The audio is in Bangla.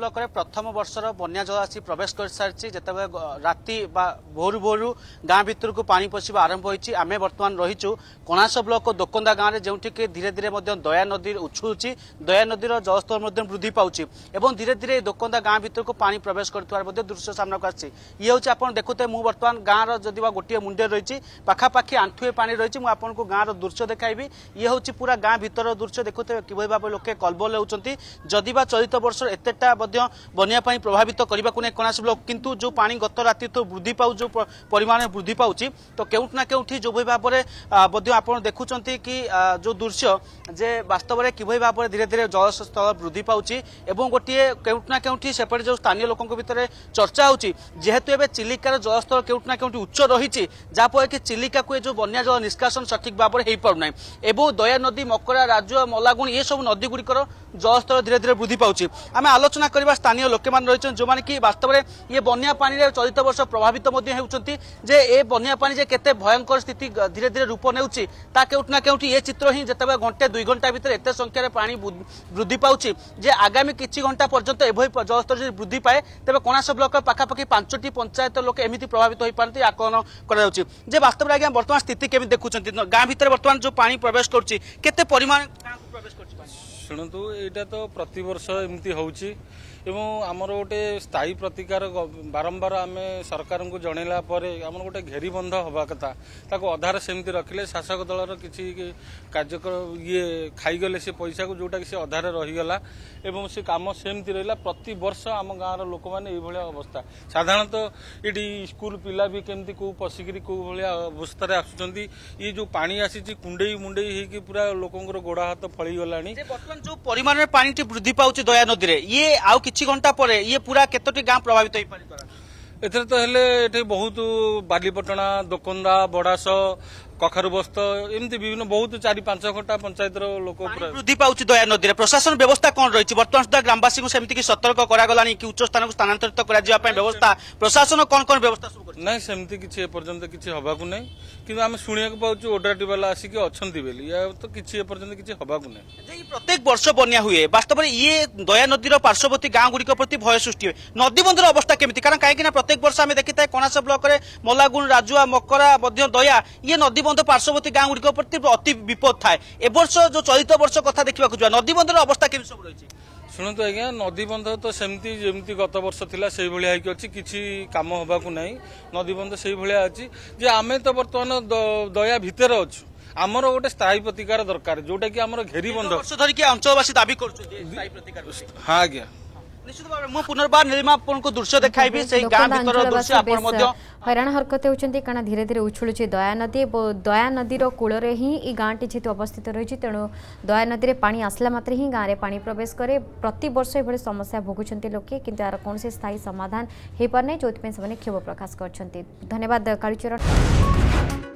ব্লকরে প্রথম বর্ষর বন্যা জল আসি প্রবেশ করে সারিছে যেতবে রাতে বা ভোর ভোরু গাঁ ভিতরক পা পশিবা আরম্ভ হয়েছে আমি বর্তমান রয়েছু কণাশ ব্লক দোকন্দা গাঁরে যেটিকি ধীরে ধীরে দয়া নদী উছুছি দয়া নদীর জলস্তর বৃদ্ধি পাচ্ছে এবং ধীরে ধীরে দোকন্দা গাঁ ভিতরক পা প্রবেশ করুবার দৃশ্য সামনাকে আসছে ইয়ে হচ্ছে আপনার দেখুতে মু বর্তমান গাঁর যদি বা গোটিয়ে মুন্ডে রয়েছে পাখাপাখি আঁঠুয়ে পা রয়েছে মু আপনার গাঁর দৃশ্য দেখাইবি ইয়ে হচ্ছে পুরা গাঁ ভিতর দৃশ্য দেখুতে কিভাবে ভাবে লোকে কলবল হেউছেন যদি বা চলিত বর্ষর এতটা ମଧ୍ୟ ବନ୍ୟା ପାଇଁ ପ୍ରଭାବିତ କରିବାକୁ ନେଇ କୌଣସି ବ୍ଲକ କିନ୍ତୁ ଯେଉଁ ପାଣି ଗତ ତ ବୃଦ୍ଧି ପାଉଛି ଯେଉଁ ପରିମାଣରେ ବୃଦ୍ଧି ପାଉଛି ତ କେଉଁଠି ନା କେଉଁଠି ଯେଉଁଭଳି ଭାବରେ ମଧ୍ୟ ଆପଣ ଦେଖୁଛନ୍ତି କି ଯେଉଁ ଦୃଶ୍ୟ ଯେ ବାସ୍ତବରେ କିଭଳି ଭାବରେ ଧୀରେ ଧୀରେ ଜଳସ୍ତର ବୃଦ୍ଧି ପାଉଛି ଏବଂ ଗୋଟିଏ କେଉଁଠି ନା କେଉଁଠି ସେପଟେ ଯେଉଁ ସ୍ଥାନୀୟ ଲୋକଙ୍କ ଭିତରେ ଚର୍ଚ୍ଚା ହେଉଛି ଯେହେତୁ ଏବେ ଚିଲିକାର ଜଳସ୍ତର କେଉଁଠି ନା କେଉଁଠି ଉଚ୍ଚ ରହିଛି ଯାହାଫଳରେ କି ଚିଲିକାକୁ ଏ ଯେଉଁ ବନ୍ୟା ଜଳ ନିଷ୍କାସନ ସଠିକ୍ ଭାବରେ ହୋଇପାରୁନାହିଁ ଏବଂ ଦୟା ନଦୀ ମକରା ରାଜୁଆ ମଲାଗୁଣି ଏସବୁ ନଦୀ ଗୁଡ଼ିକର জলস্তর ধীরে ধীরে বৃদ্ধি পাচ্ছে আমি আলোচনা করা স্থানীয় লোক রয়েছেন যে কি বাস্তবরে ইয়ে বন্যা পাঁচ চলিত বর্ষ প্রভাবিত হচ্ছেন যে এ বন্যা পাঁচ যে কেতে ভয়ঙ্কর স্থিতি ধীরে ধীরে রূপ নেউছি তা কেউ না কেউটি এ চিত্র হি যেত ঘণ্টে দুই ঘণ্টা ভিতরে এত সংখ্যার পা বৃদ্ধি পাচ্ছে যে আগামী কিছু ঘণ্টা পর্যন্ত এভাবে জলস্তর যদি বৃদ্ধি পায়ে তবে কোণাশ ব্লক পাখাপাখি পাঁচটি পঞ্চায়েত লোক এমনি প্রভাবিত হয়ে পাঁচ আকলন করা যাচ্ছে যে বাস্তবের আজ্ঞা বর্তমান স্থিতি কেমি দেখুছেন গাঁ ভিতরে বর্তমান যে পাঁচ প্রবেশ করছে কেতে পরিমাণ গাঁকু প্রবেশ করছে শুণতু ଏଇଟା ତ ପ୍ରତିବର୍ଷ ଏମିତି ହେଉଛି ଏବଂ ଆମର ଗୋଟେ ସ୍ଥାୟୀ ପ୍ରତିକାର ବାରମ୍ବାର ଆମେ ସରକାରଙ୍କୁ ଜଣାଇଲା ପରେ ଆମର ଗୋଟେ ଘେରିବନ୍ଧ ହେବା କଥା ତାକୁ ଅଧାରେ ସେମିତି ରଖିଲେ ଶାସକ ଦଳର କିଛି କାର୍ଯ୍ୟକ୍ରମ ଇଏ ଖାଇଗଲେ ସେ ପଇସାକୁ ଯେଉଁଟାକି ସେ ଅଧାରେ ରହିଗଲା ଏବଂ ସେ କାମ ସେମିତି ରହିଲା ପ୍ରତିବର୍ଷ ଆମ ଗାଁର ଲୋକମାନେ ଏଇଭଳିଆ ଅବସ୍ଥା ସାଧାରଣତଃ ଏଠି ସ୍କୁଲ ପିଲା ବି କେମିତି କେଉଁ ପଶିକିରି କେଉଁ ଭଳିଆ ଅବସ୍ଥାରେ ଆସୁଛନ୍ତି ଇଏ ଯେଉଁ ପାଣି ଆସିଛି କୁଣ୍ଡେଇ ମୁଣ୍ଡେଇ ହେଇକି ପୁରା ଲୋକଙ୍କର ଗୋଡ଼ ହାତ ଫଳିଗଲାଣି ବର୍ତ୍ତମାନ ଯେଉଁ ପରିମାଣ ପରିମାଣରେ ପାଣିଟି ବୃଦ୍ଧି ପାଉଛି ଦୟା ନଦୀରେ ଇଏ ଆଉ କିଛି ଘଣ୍ଟା ପରେ ଇଏ ପୁରା କେତୋଟି ଗାଁ ପ୍ରଭାବିତ ହୋଇପାରିବ ଏଥିରେ ତ ହେଲେ ଏଠି ବହୁତ ବାଲିପଟଣା ଦୋକନ୍ଦା ବଡ଼ାସ কখারু বস্ত এমনি বিভিন্ন বহু চারি পাঁচ ঘন্টা পঞ্চায়েত লোক বৃদ্ধি পাচ্ছে দয়া নদী প্রশাসন ব্যবস্থা কোণ রয়েছে বর্তমান সুদ্ধা গ্রামবাসী সেমি সতর্ক করা কি উচ্চ স্থান স্থানান্তরিত করা ব্যবস্থা প্রশাসন কোণ কোণ ব্যবস্থা না সেমি কিছু এপর্যন্ত কিছু হওয়া নাই কিন্তু আমি শুনিবাকু পাচ্ছি ওড্রাটি বালা আসিকি অনেক বলে ইয়া তো কিছু এপর্যন্ত কিছু হওয়া নাই প্রত্যেক বর্ষ বন্যা হুয়ে বাস্তবরে ইয়ে দয়া নদীর পার্শ্ববর্তী গাঁ গুড়ি প্রতি ভয় সৃষ্টি হয় নদী বন্ধর অবস্থা কেমি কারণ কাইকি না প্রত্যেক বর্ষ আমি দেখি থাকে কণাশ ব্লকের মলাগুণ রাজুয়া মকরা মধ্য দয়া ইয়ে নদী নদীবন্ধ পার্শ্ববর্তী গাঁ গুড়ি প্রতি অতি বিপদ থাকে এবর্ষ যে চলিত বর্ষ কথা দেখা যা নদীবন্ধর অবস্থা কেমন সব রয়েছে শুনতো আজ্ঞা নদীবন্ধ তো সেমতি যেমি গত বর্ষ লা সেইভাবে হয়েকি অছি কিছু কাম হওয়া নাই নদীবন্ধ সেইভাবে আছে যে আমি তো বর্তমান দয়া ভিতরে অছু আমার গোটে স্থায়ী প্রতিকার দরকার যেটা কি আমার ଘେରି ବନ୍ଧ ধরিকি অঞ্চলবাসী দাবি ଦାବି হ্যাঁ আজ্ঞা ନିଶ୍ଚିତ ଭାବେ ମୁଁ ପୁନର୍ବାର ନିଲିମା ଆପଣଙ୍କୁ ଦୃଶ୍ୟ ଦେଖାଇବି ସେଇ ଗାଁ ଭିତର ଦୃଶ୍ୟ ଆପଣ ମଧ୍ୟ ହଇରାଣ ହରକତ ହେଉଛନ୍ତି କାରଣ ଧୀରେ ଧୀରେ ଉଛୁଳୁଛି ଦୟାନଦୀ ଏବଂ ଦୟାନଦୀର କୂଳରେ ହିଁ ଏଇ ଗାଁଟି ଯେହେତୁ ଅବସ୍ଥିତ ରହିଛି ତେଣୁ ଦୟାନଦୀରେ ପାଣି ଆସିଲା ମାତ୍ରେ ହିଁ ଗାଁରେ ପାଣି ପ୍ରବେଶ କରେ ପ୍ରତିବର୍ଷ ଏଭଳି ସମସ୍ୟା ଭୋଗୁଛନ୍ତି ଲୋକେ କିନ୍ତୁ ଏହାର କୌଣସି ସ୍ଥାୟୀ ସମାଧାନ ହୋଇପାରୁନାହିଁ ଯେଉଁଥିପାଇଁ ସେମାନେ କ୍ଷୋଭ ପ୍ରକାଶ କରିଛନ୍ତି ଧନ୍ୟବାଦ କାଳୁଚରଣ